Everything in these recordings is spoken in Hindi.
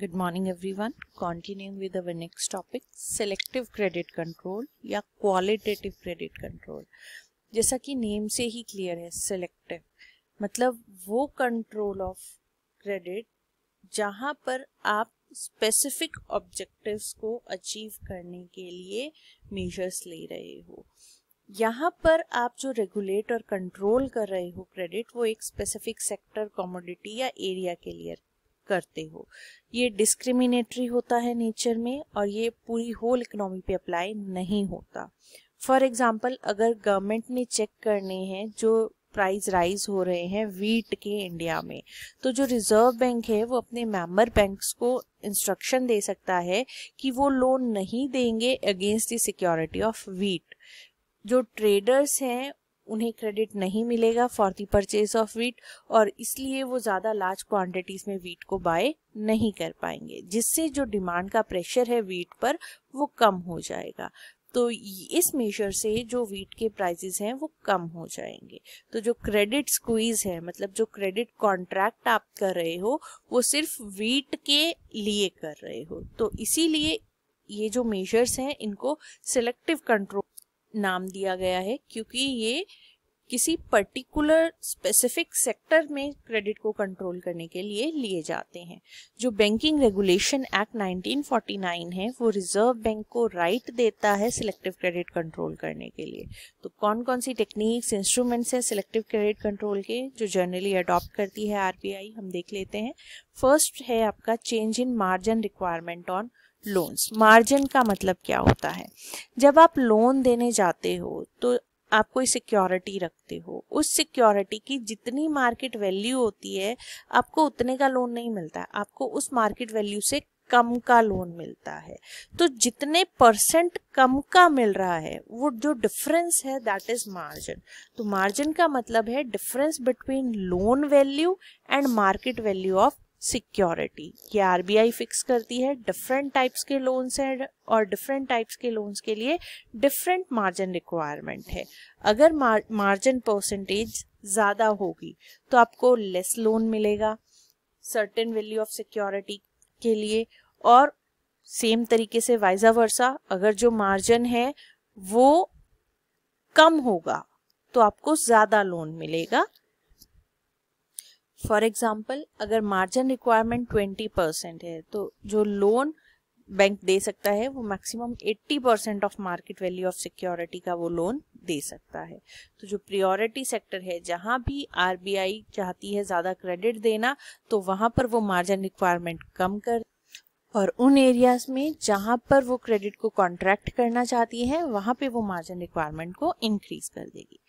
Good morning everyone. Continuing with our next topic selective credit control या क्वालिटेटिव क्रेडिट कंट्रोल जैसा कि नेम से ही क्लियर है सेलेक्टिव मतलब वो कंट्रोल ऑफ क्रेडिट जहाँ पर आप स्पेसिफिक ऑब्जेक्टिव्स को अचीव करने के लिए मेजर्स ले रहे हो यहाँ पर आप जो रेगुलेट और कंट्रोल कर रहे हो क्रेडिट वो एक स्पेसिफिक सेक्टर कमोडिटी या एरिया के लिए करते हो ये डिस्क्रिमिनेटरी होता है नेचर में और ये पूरी होल इकोनॉमी पे अप्लाई नहीं होता फॉर एग्जाम्पल अगर गवर्नमेंट ने चेक करने हैं जो प्राइस राइज हो रहे हैं वीट के इंडिया में तो जो रिजर्व बैंक है वो अपने मेंबर बैंक्स को इंस्ट्रक्शन दे सकता है कि वो लोन नहीं देंगे against the security of wheat जो ट्रेडर्स हैं उन्हें क्रेडिट नहीं मिलेगा for the purchase of wheat और इसलिए वो ज़्यादा लार्ज क्वांटिटीज़ में वीट को बाय नहीं कर पाएंगे जिससे जो डिमांड का प्रेशर है वीट पर वो कम हो जाएगा तो इस मेजर से जो वीट के प्राइजेस हैं वो कम हो जाएंगे तो जो क्रेडिट स्क्वीज है मतलब जो क्रेडिट कॉन्ट्रैक्ट आप कर रहे हो वो सिर्फ वीट के लिए कर रहे हो तो इसीलिए ये जो मेजर्स हैं इनको सिलेक्टिव कंट्रोल नाम दिया गया है क्योंकि ये किसी पर्टिकुलर स्पेसिफिक सेक्टर में क्रेडिट को कंट्रोल करने के लिए लिए जाते हैं जो बैंकिंग रेगुलेशन एक्ट 1949 है वो रिजर्व बैंक को राइट देता है सिलेक्टिव क्रेडिट कंट्रोल करने के लिए तो कौन कौन सी टेक्निक्स इंस्ट्रूमेंट्स हैं सिलेक्टिव क्रेडिट कंट्रोल के जो जनरली अडॉप्ट करती है आरबीआई हम देख लेते हैं फर्स्ट है आपका change in margin requirement on loans margin का मतलब क्या होता है जब आप लोन देने जाते हो तो आप कोई सिक्योरिटी रखते हो उस सिक्योरिटी की जितनी मार्केट वैल्यू होती है आपको उतने का लोन नहीं मिलता आपको उस मार्केट वैल्यू से कम का लोन मिलता है तो जितने परसेंट कम का मिल रहा है वो जो डिफरेंस है दैट इज मार्जिन तो मार्जिन का मतलब है difference between loan value and market value of security ये आरबीआई फिक्स करती है डिफरेंट टाइप्स के लोन्स हैं और डिफरेंट टाइप्स के लोन्स के लिए डिफरेंट मार्जिन रिक्वायरमेंट है अगर मार्जिन परसेंटेज ज़्यादा होगी तो आपको लेस लोन मिलेगा सर्टेन वैल्यू ऑफ सिक्योरिटी के लिए और सेम तरीके से वाइजा वर्षा अगर जो मार्जिन है वो कम होगा तो आपको ज़्यादा लोन मिलेगा फॉर एग्जाम्पल अगर मार्जिन रिक्वायरमेंट ट्वेंटी परसेंट है तो जो लोन बैंक दे सकता है वो maximum eighty percent of market value of security का वो लोन दे सकता है तो जो प्रायोरिटी सेक्टर है जहाँ भी आरबीआई चाहती है ज़्यादा क्रेडिट देना तो वहां पर वो मार्जिन रिक्वायरमेंट कम कर और उन एरियाज में जहां पर वो क्रेडिट को कॉन्ट्रैक्ट करना चाहती है वहां पे वो मार्जिन रिक्वायरमेंट को इंक्रीज कर देगी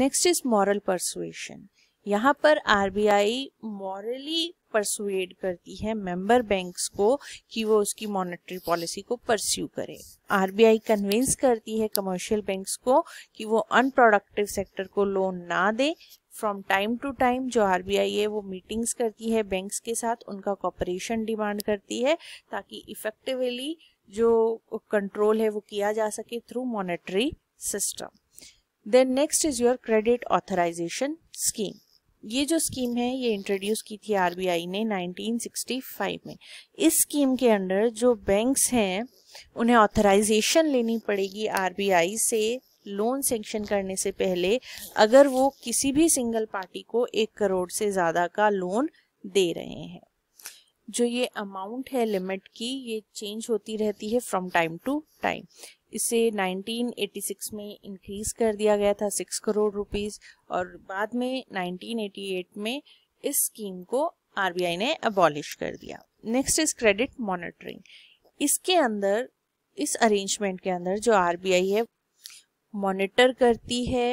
नेक्स्ट इज मॉरल परसुएशन यहाँ पर आरबीआई मॉरली परसुएड करती है मेंबर बैंक्स को कि वो उसकी मॉनेटरी पॉलिसी को परस्यू करे आरबीआई कन्विंस करती है कमर्शियल बैंक्स को कि वो अनप्रोडक्टिव सेक्टर को लोन ना दे फ्रॉम टाइम टू टाइम जो आरबीआई है वो मीटिंग्स करती है बैंक्स के साथ उनका कॉपरेशन डिमांड करती है ताकि इफेक्टिवली जो कंट्रोल है वो किया जा सके through monetary system then next is your credit authorisation scheme ये जो स्कीम है ये इंट्रोड्यूस की थी आरबीआई ने 1965 में इस स्कीम के अंडर जो बैंक्स हैं उन्हें ऑथराइजेशन लेनी पड़ेगी आरबीआई से लोन सेंक्शन करने से पहले अगर वो किसी भी सिंगल पार्टी को एक करोड़ से ज़्यादा का लोन दे रहे हैं जो ये अमाउंट है लिमिट की ये चेंज होती रहती है फ्रॉम टाइम टू टाइम इसे 1986 में इंक्रीज कर दिया गया था सिक्स करोड़ रुपीस और बाद में 1988 में इस स्कीम को आरबीआई ने अबॉलिश कर दिया नेक्स्ट इज क्रेडिट मॉनिटरिंग इसके अंदर इस अरेंजमेंट के अंदर जो आरबीआई है मॉनिटर करती है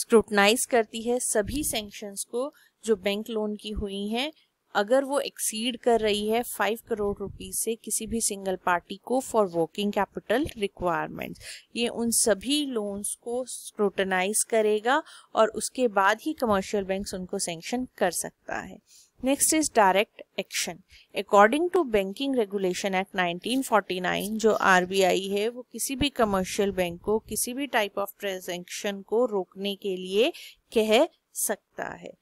स्क्रूटनाइज करती है सभी सेंक्शंस को जो बैंक लोन की हुई हैं अगर वो एक्सीड कर रही है फाइव करोड़ रुपीज से किसी भी सिंगल पार्टी को फॉर वर्किंग कैपिटल रिक्वायरमेंट्स ये उन सभी लोन्स को स्क्रोटनाइज करेगा और उसके बाद ही कमर्शियल बैंक्स उनको सेंक्शन कर सकता है next is direct action according to banking regulation act 1949 जो आरबीआई है वो किसी भी कमर्शियल बैंक को किसी भी टाइप ऑफ ट्रांजेक्शन को रोकने के लिए कह सकता है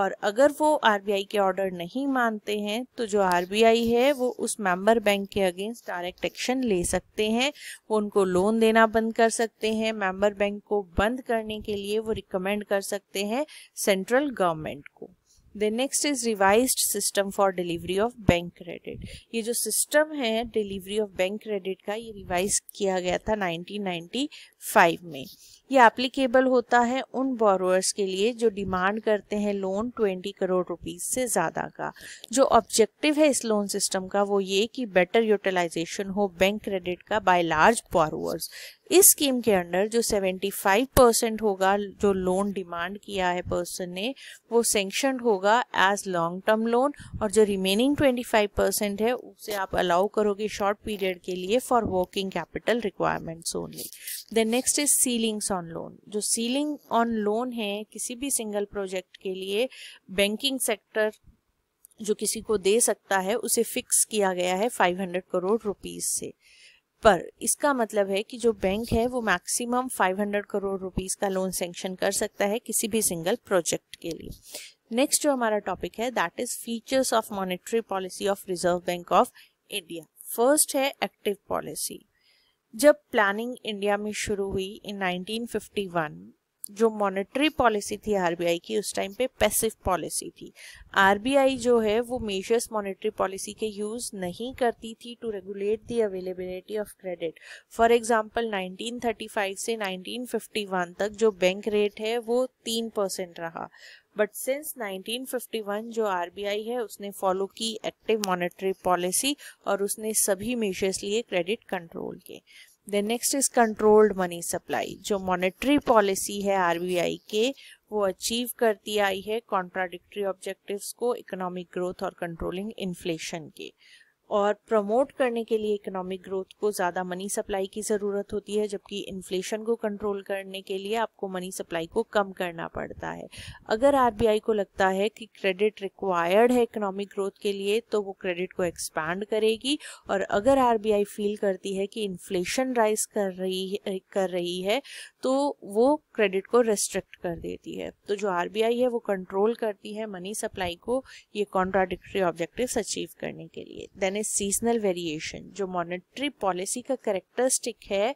और अगर वो आरबीआई के ऑर्डर नहीं मानते हैं तो जो आरबीआई है वो उस मेंबर बैंक के अगेंस्ट डायरेक्ट एक्शन ले सकते हैं वो उनको लोन देना बंद कर सकते हैं मेंबर बैंक को बंद करने के लिए वो रिकमेंड कर सकते हैं सेंट्रल गवर्नमेंट को then next is revise system for delivery of bank credit ये जो सिस्टम है डिलीवरी ऑफ बैंक क्रेडिट का ये रिवाइज किया गया था 1995 में ये एप्लीकेबल होता है उन बोरोअर्स के लिए जो डिमांड करते हैं लोन 20 करोड़ रुपीज से ज़्यादा का जो ऑब्जेक्टिव है इस लोन सिस्टम का वो ये कि बेटर यूटिलाइजेशन हो बैंक क्रेडिट का बाय लार्ज बोरोअर्स इस स्कीम के अंडर जो 75 परसेंट होगा जो लोन डिमांड किया है पर्सन ने वो सेंक्शन होगा एज लॉन्ग टर्म लोन और जो रिमेनिंग 25 परसेंट है उसे आप अलाउ करोगे शॉर्ट पीरियड के लिए for working capital requirements only then next is ceilings on loan जो सीलिंग ऑन लोन है किसी भी सिंगल प्रोजेक्ट के लिए बैंकिंग सेक्टर जो किसी को दे सकता है उसे फिक्स किया गया है 500 करोड़ रुपीस से पर इसका मतलब है कि जो बैंक है वो मैक्सिमम 500 करोड़ रुपीस का लोन सेंक्शन कर सकता है किसी भी सिंगल प्रोजेक्ट के लिए नेक्स्ट जो हमारा टॉपिक है that is features of monetary policy of Reserve Bank of India first है एक्टिव पॉलिसी जब प्लानिंग इंडिया में शुरू हुई इन 1951 जो मॉनेटरी पॉलिसी थी आरबीआई की उस टाइम पे पैसिव पॉलिसी थी आरबीआई जो है वो मेजर्स मॉनेटरी पॉलिसी के यूज नहीं करती थी to regulate the availability of credit for example 1935 से 1951 तक जो बैंक रेट है वो तीन परसेंट रहा बट सिंस 1951 जो आरबीआई है उसने फॉलो की एक्टिव मॉनेटरी पॉलिसी और उसने सभी मेजर्स लिए क्रेडिट कंट्रोल के then next is controlled money supply जो मॉनेटरी पॉलिसी है आरबीआई के वो अचीव करती आई है कॉन्ट्राडिक्टरी ऑब्जेक्टिव्स को इकोनॉमिक ग्रोथ और कंट्रोलिंग इन्फ्लेशन के और प्रमोट करने के लिए इकोनॉमिक ग्रोथ को ज़्यादा मनी सप्लाई की ज़रूरत होती है जबकि इन्फ्लेशन को कंट्रोल करने के लिए आपको मनी सप्लाई को कम करना पड़ता है अगर आरबीआई को लगता है कि क्रेडिट रिक्वायर्ड है इकोनॉमिक ग्रोथ के लिए तो वो क्रेडिट को एक्सपैंड करेगी और अगर आर फील करती है कि इन्फ्लेशन राइज कर रही कर रही है तो वो क्रेडिट को रेस्ट्रिक्ट कर देती है तो जो आरबीआई है वो कंट्रोल करती है मनी सप्लाई को ये कॉन्ट्राडिक्टरी ऑब्जेक्टिव अचीव करने के लिए देन इज सीजनल वेरिएशन जो मॉनेटरी पॉलिसी का करेक्टरिस्टिक है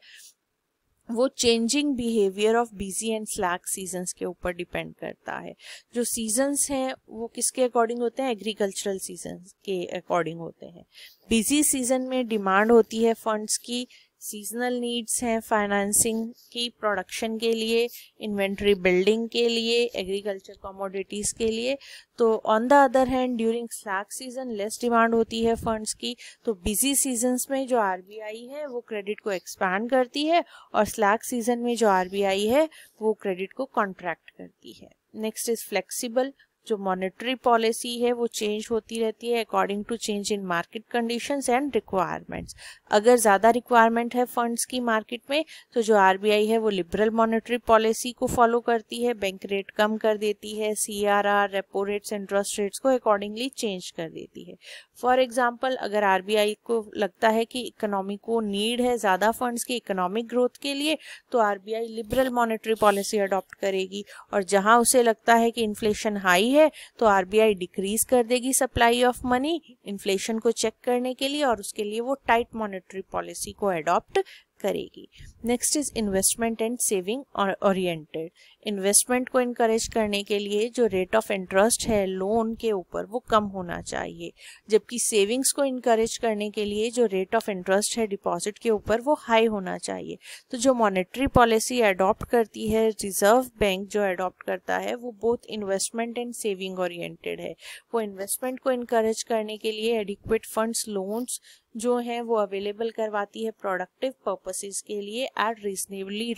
वो changing behaviour of busy and slack seasons के ऊपर डिपेंड करता है जो सीजन्स हैं वो किसके अकॉर्डिंग होते हैं एग्रीकल्चरल सीजन के अकॉर्डिंग होते हैं बिजी सीजन में डिमांड होती है फंड्स की सीजनल नीड्स हैं फाइनेंसिंग की प्रोडक्शन के लिए इन्वेंट्री बिल्डिंग के लिए एग्रीकल्चर कमोडिटीज़ के लिए तो on the other hand during slack season less demand होती है फंड्स की तो बिजी सीजन्स में जो आरबीआई है वो क्रेडिट को एक्सपैंड करती है और स्लैक सीजन में जो आरबीआई है वो क्रेडिट को कॉन्ट्रैक्ट करती है नेक्स्ट इज फ्लेक्सीबल जो मॉनेटरी पॉलिसी है वो चेंज होती रहती है according to change in market conditions and requirements अगर ज़्यादा रिक्वायरमेंट है फंड्स की मार्केट में तो जो आर है वो लिबरल मॉनेटरी पॉलिसी को फॉलो करती है बैंक रेट कम कर देती है C R R repo rates interest rates को अकॉर्डिंगली चेंज कर देती है फॉर एग्जाम्पल अगर आर को लगता है कि इकोनॉमी को नीड है ज़्यादा फंड्स की इकोनॉमिक ग्रोथ के लिए तो R liberal monetary policy adopt करेगी और जहाँ उसे लगता है कि इन्फ्लेशन हाई है तो आरबीआई डिक्रीज कर देगी सप्लाई ऑफ मनी इन्फ्लेशन को चेक करने के लिए और उसके लिए वो टाइट मॉनेटरी पॉलिसी को एडॉप्ट करेगी next is investment and saving oriented investment को इनक्रेज करने के लिए जो रेट ऑफ इंटरेस्ट है लोन के ऊपर वो कम होना चाहिए जबकि सेविंग्स को इनकरेज करने के लिए जो रेट ऑफ इंटरेस्ट है डिपॉजिट के ऊपर वो हाई होना चाहिए तो जो मॉनेटरी पॉलिसी अडॉप्ट करती है रिजर्व बैंक जो अडॉप्ट करता है वो both investment and saving oriented है वो इन्वेस्टमेंट को इनकरेज करने के लिए एडिक्वेट फंड्स लोन्स जो है वो अवेलेबल करवाती है प्रोडक्टिव पर्पसेस के लिए at reasonably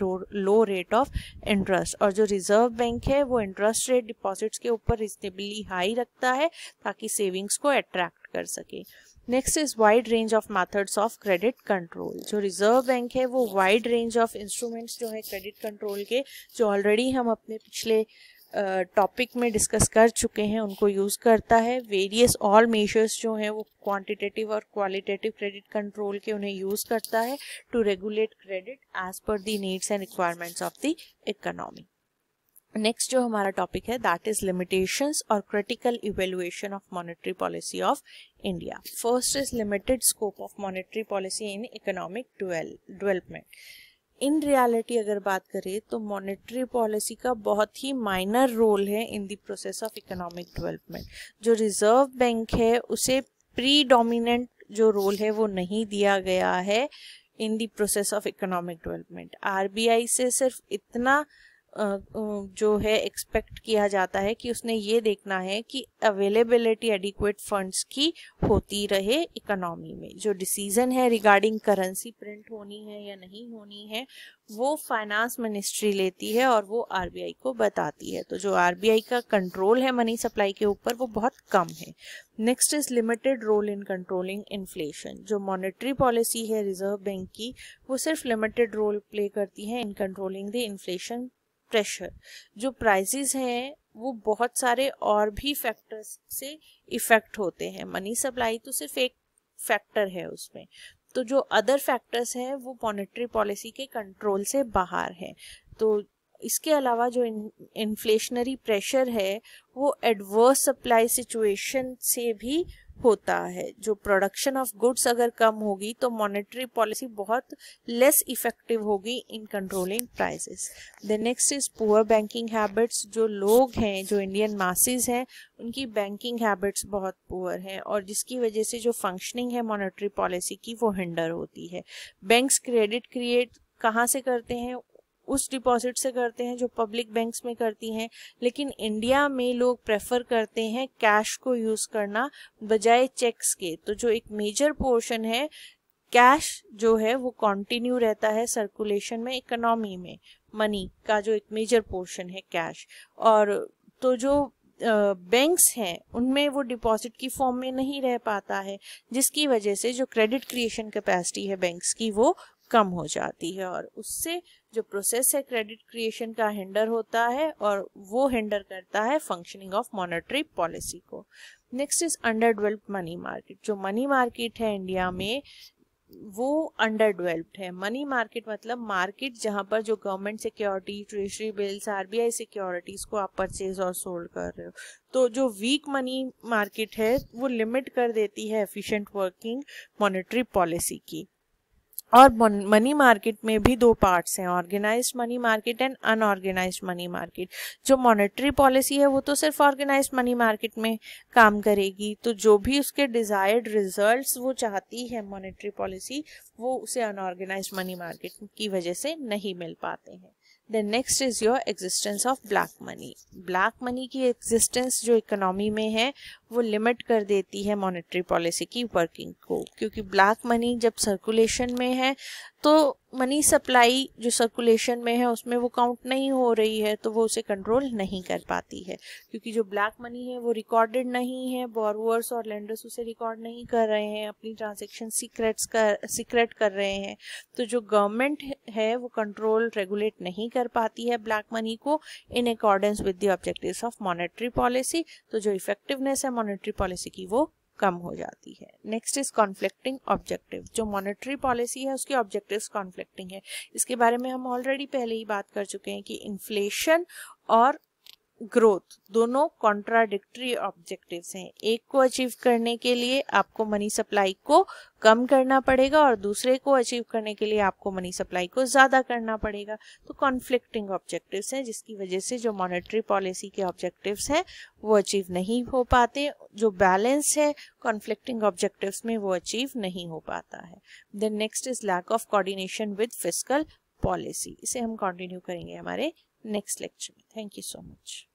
low rate of interest और जो रिजर्व बैंक है वो इंटरेस्ट रेट डिपॉजिट्स के ऊपर रीजनेबली हाई रखता है ताकि सेविंग्स को अट्रैक्ट कर सके next is wide range of methods of credit control जो रिजर्व बैंक है वो वाइड रेंज ऑफ इंस्ट्रूमेंट्स जो है क्रेडिट कंट्रोल के जो ऑलरेडी हम अपने पिछले टॉपिक में डिस्कस कर चुके हैं उनको यूज़ करता है वेरियस ऑल मेजर्स जो हैं वो क्वांटिटेटिव और क्वालिटेटिव क्रेडिट कंट्रोल के उन्हें यूज़ करता है to regulate credit as per the needs and requirements of the economy next जो हमारा टॉपिक है दैट इज लिमिटेशंस और critical evaluation of monetary policy of India first is limited scope of monetary policy in economic development in reality अगर बात करें तो मॉनेटरी पॉलिसी का बहुत ही माइनर रोल है in the process of economic development जो रिजर्व बैंक है उसे प्री डोमिनेंट जो रोल है वो नहीं दिया गया है in the process of economic development RBI से सिर्फ इतना जो है एक्सपेक्ट किया जाता है कि उसने ये देखना है कि अवेलेबिलिटी एडिक्वेट फंड्स की होती रहे इकोनॉमी में जो डिसीजन है रिगार्डिंग करेंसी प्रिंट होनी है या नहीं होनी है वो फाइनेंस मिनिस्ट्री लेती है और वो आरबीआई को बताती है तो जो आरबीआई का कंट्रोल है मनी सप्लाई के ऊपर वो बहुत कम है next is limited role in controlling inflation जो मॉनेटरी पॉलिसी है रिजर्व बैंक की वो सिर्फ लिमिटेड रोल प्ले करती है in controlling the inflation pressure जो प्राइजेज हैं वो बहुत सारे और भी फैक्टर्स से इफेक्ट होते हैं मनी सप्लाई तो सिर्फ एक फैक्टर है उसमें तो जो अदर फैक्टर्स हैं वो मॉनेटरी पॉलिसी के कंट्रोल से बाहर हैं तो इसके अलावा जो इन्फ्लेशनरी प्रेशर है वो एडवर्स सप्लाई सिचुएशन से भी होता है जो प्रोडक्शन ऑफ गुड्स अगर कम होगी तो मॉनेटरी पॉलिसी बहुत लेस इफेक्टिव होगी in controlling prices the next is poor banking habits जो लोग हैं जो इंडियन मासिस हैं उनकी बैंकिंग हैबिट्स बहुत पुअर हैं और जिसकी वजह से जो फंक्शनिंग है मॉनेटरी पॉलिसी की वो हिंडर होती है बैंक्स क्रेडिट क्रिएट कहाँ से करते हैं उस डिपॉजिट से करते हैं जो पब्लिक बैंक्स में करती हैं लेकिन इंडिया में लोग प्रेफर करते हैं कैश को यूज़ करना बजाय चेक्स के तो जो एक मेजर पोर्शन है कैश जो है वो कंटिन्यू रहता है सर्कुलेशन में इकोनॉमी में मनी का जो एक मेजर पोर्शन है कैश और तो जो बैंक्स हैं उनमें वो डिपॉजिट की फॉर्म में नहीं रह पाता है जिसकी वजह से जो क्रेडिट क्रिएशन कैपेसिटी है बैंक्स की वो कम हो जाती है और उससे जो प्रोसेस है क्रेडिट क्रिएशन का हिंडर होता है और वो हिंडर करता है फंक्शनिंग ऑफ मॉनेटरी पॉलिसी को next is under developed money market जो मनी मार्केट है इंडिया में वो अंडर डेवलप्ड है मनी मार्केट मतलब मार्केट जहाँ पर जो government security treasury bills RBI securities को आप परचेज और सोल्ड कर रहे हो तो जो वीक मनी मार्केट है वो लिमिट कर देती है एफिशिएंट वर्किंग मॉनेटरी पॉलिसी की और मनी मार्केट में भी दो पार्ट्स हैं organised money market and unorganised money market जो मॉनेटरी पॉलिसी है वो तो सिर्फ ऑर्गेनाइज्ड मनी मार्केट में काम करेगी तो जो भी उसके डिजायर्ड रिजल्ट्स वो चाहती है मॉनेटरी पॉलिसी वो उसे अनऑर्गेनाइज्ड मनी मार्केट की वजह से नहीं मिल पाते हैं then next is your existence of black money black money की एग्जिस्टेंस जो इकोनॉमी में है वो लिमिट कर देती है मॉनेटरी पॉलिसी की वर्किंग को क्योंकि ब्लैक मनी जब सर्कुलेशन में है तो मनी सप्लाई जो सर्कुलेशन में है उसमें वो काउंट नहीं हो रही है तो वो उसे कंट्रोल नहीं कर पाती है क्योंकि जो ब्लैक मनी है वो रिकॉर्डेड नहीं है बॉरवर्स और लेंडर्स उसे रिकॉर्ड नहीं कर रहे हैं अपनी ट्रांजेक्शन सीक्रेट्स कर सीक्रेट कर रहे हैं तो जो गवर्नमेंट है वो कंट्रोल रेगुलेट नहीं कर पाती है ब्लैक मनी को in accordance with the objective of monetary policy तो जो इफेक्टिवनेस है मॉनेटरी पॉलिसी की वो कम हो जाती है नेक्स्ट इज कॉन्फ्लिक्टिंग ऑब्जेक्टिव जो मॉनेटरी पॉलिसी है उसके ऑब्जेक्टिव कॉन्फ्लिक्टिंग है इसके बारे में हम ऑलरेडी पहले ही बात कर चुके हैं कि इन्फ्लेशन और ग्रोथ दोनों कॉन्ट्राडिक्टरी ऑब्जेक्टिव हैं एक को अचीव करने के लिए आपको मनी सप्लाई को कम करना पड़ेगा और दूसरे को अचीव करने के लिए आपको मनी सप्लाई को ज़्यादा करना पड़ेगा तो कॉन्फ्लिक्टिंग ऑब्जेक्टिव हैं जिसकी वजह से जो मॉनेटरी पॉलिसी के ऑब्जेक्टिव हैं वो अचीव नहीं हो पाते जो बैलेंस है कॉन्फ्लिक्टिंग ऑब्जेक्टिव में वो अचीव नहीं हो पाता है then next is lack of coordination with physical policy इसे हम कंटिन्यू करेंगे हमारे नेक्स्ट लेक्चर में थैंक यू सो मच